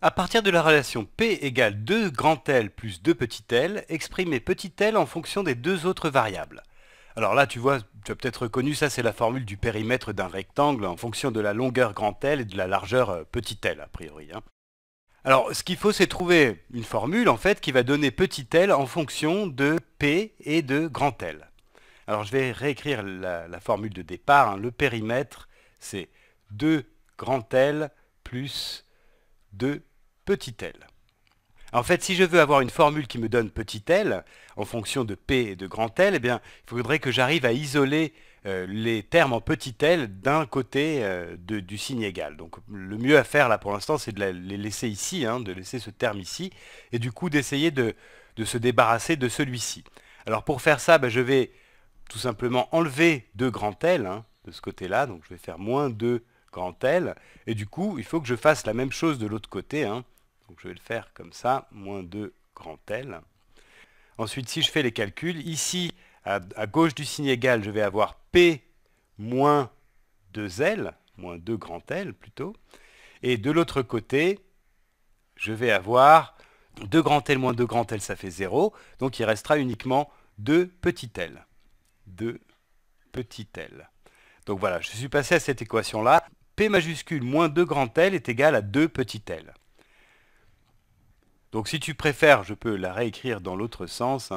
À partir de la relation P égale 2 grand L plus 2 petit l, exprimer petit l en fonction des deux autres variables. Alors là, tu vois, tu as peut-être reconnu, ça c'est la formule du périmètre d'un rectangle en fonction de la longueur grand L et de la largeur euh, petit l, a priori. Hein. Alors, ce qu'il faut, c'est trouver une formule, en fait, qui va donner petit l en fonction de P et de grand L. Alors, je vais réécrire la, formule de départ. Hein. Le périmètre, c'est 2 grand L plus de petit L. En fait, si je veux avoir une formule qui me donne petit L, en fonction de P et de grand L, eh bien, il faudrait que j'arrive à isoler euh, les termes en petit L d'un côté euh, du signe égal. Donc le mieux à faire là pour l'instant, c'est de les laisser ici, hein, de laisser ce terme ici, et du coup d'essayer de, se débarrasser de celui-ci. Alors pour faire ça, ben, je vais tout simplement enlever 2 grand L hein, de ce côté-là, donc je vais faire moins 2 L. Et du coup, il faut que je fasse la même chose de l'autre côté. Hein. Donc je vais le faire comme ça, moins 2 grand L. Ensuite, si je fais les calculs, ici, à, gauche du signe égal, je vais avoir P moins 2L, moins 2 grand L plutôt. Et de l'autre côté, je vais avoir 2 grand L moins 2 grand L, ça fait 0. Donc il restera uniquement 2 petit L. 2 petit L. Donc voilà, je suis passé à cette équation-là. P majuscule moins 2 grand L est égal à 2 petit l. Donc si tu préfères, je peux la réécrire dans l'autre sens.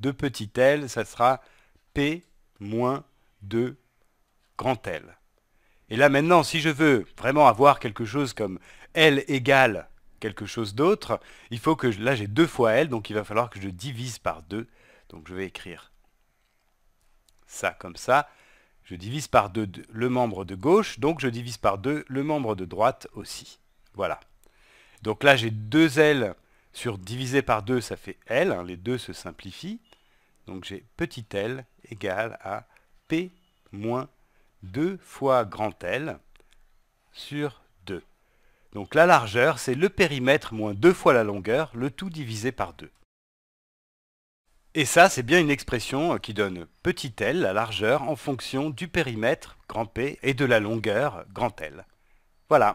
2 hein. petit l, ça sera P moins 2 grand L. Et là maintenant, si je veux vraiment avoir quelque chose comme L égale quelque chose d'autre, il faut que, je, là j'ai 2 fois L, donc il va falloir que je divise par 2. Donc je vais écrire ça comme ça. Je divise par 2 le membre de gauche, donc je divise par 2 le membre de droite aussi. Voilà. Donc là, j'ai 2L sur divisé par 2, ça fait L. Hein, les deux se simplifient. Donc j'ai petit L égale à P moins 2 fois grand L sur 2. Donc la largeur, c'est le périmètre moins 2 fois la longueur, le tout divisé par 2. Et ça, c'est bien une expression euh, qui donne petit L la largeur en fonction du périmètre, grand P, et de la longueur, grand L. Voilà.